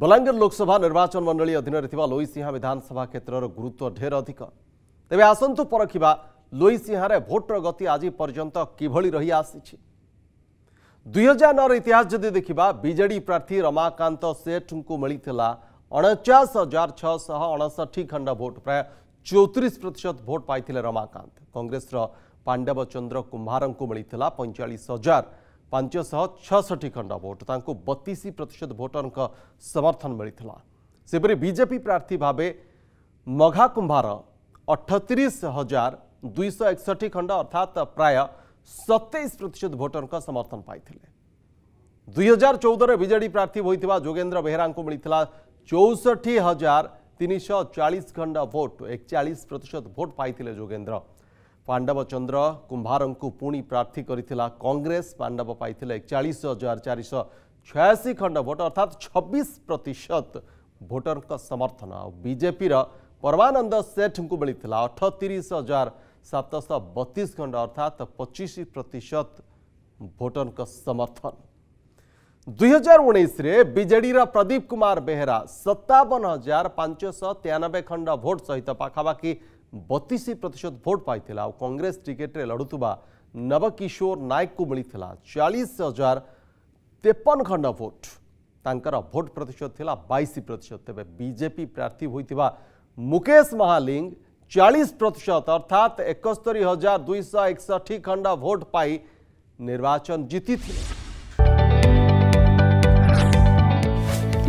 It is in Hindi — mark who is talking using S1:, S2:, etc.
S1: बलांगीर लोकसभा निर्वाचन मंडली अधीन लोईसीहा विधानसभा क्षेत्र गुरुत्व ढेर अधिक तेज आसतु पर सिंह भोटर गति आज पर्यंत किभि रही आसी दुई हजार नौ इतिहास जदि देखा विजे प्रार्थी रमाकांत सेठ को मिलता अणचाश हजार छःश अणसठी खंड भोट प्राय चौतीस प्रतिशत भोट पाई रमाकांत कंग्रेस पांडव चंद्र कुंभार को मिलता पैंचाश हजार पांचशह छि खंड भोट ताकू बतीश प्रतिशत भोटर समर्थन मिलता सेपरी बीजेपी प्रार्थी भाव मघा कुंभार अठतीस हजार दुईश एकसठ खंड अर्थात प्राय सतैश प्रतिशत भोटर समर्थन पाई दुई हजार चौदह विजे प्रार्थी होता जोगेन्द्र बेहरा को मिलता चौसठ हजार तीन शह चालीस खंड भोट एकचा प्रतिशत भोट पाई जोगेन्द्र ପାଣ୍ଡବଚନ୍ଦ୍ର କୁମ୍ଭାରଙ୍କୁ ପୁଣି ପ୍ରାର୍ଥୀ କରିଥିଲା କଂଗ୍ରେସ ପାଣ୍ଡବ ପାଇଥିଲେ ଏକଚାଳିଶ ହଜାର ଚାରିଶହ ଛୟାଅଶୀ ଖଣ୍ଡ ଭୋଟ ଅର୍ଥାତ୍ ଛବିଶ ପ୍ରତିଶତ ଭୋଟରଙ୍କ ସମର୍ଥନ ଆଉ ବିଜେପିର ପରମାନନ୍ଦ ସେଠଙ୍କୁ ମିଳିଥିଲା ଅଠତିରିଶ ହଜାର ସାତଶହ ବତିଶ ଖଣ୍ଡ ଅର୍ଥାତ୍ ପଚିଶ ପ୍ରତିଶତ ଭୋଟରଙ୍କ ସମର୍ଥନ ଦୁଇହଜାର ଉଣେଇଶରେ ବିଜେଡ଼ିର ପ୍ରଦୀପ କୁମାର ବେହେରା ସତାବନ ହଜାର ପାଞ୍ଚଶହ ତେୟାନବେ ଖଣ୍ଡ ଭୋଟ ସହିତ ପାଖାପାଖି ବତିଶ ପ୍ରତିଶତ ଭୋଟ୍ ପାଇଥିଲା ଆଉ କଂଗ୍ରେସ ଟିକେଟରେ ଲଢ଼ୁଥିବା ନବକିଶୋର ନାୟକକୁ ମିଳିଥିଲା ଚାଳିଶ ହଜାର ତେପନ ଖଣ୍ଡ ଭୋଟ୍ ତାଙ୍କର ଭୋଟ୍ ପ୍ରତିଶତ ଥିଲା ବାଇଶ ପ୍ରତିଶତ ତେବେ ବିଜେପି ପ୍ରାର୍ଥୀ ହୋଇଥିବା ମୁକେଶ ମହାଲିଙ୍ଗ ଚାଳିଶ ପ୍ରତିଶତ ଅର୍ଥାତ୍ ଏକସ୍ତରୀ ହଜାର ଦୁଇଶହ ଏକଷଠି ଖଣ୍ଡ ଭୋଟ୍ ପାଇ ନିର୍ବାଚନ ଜିତିଥିଲେ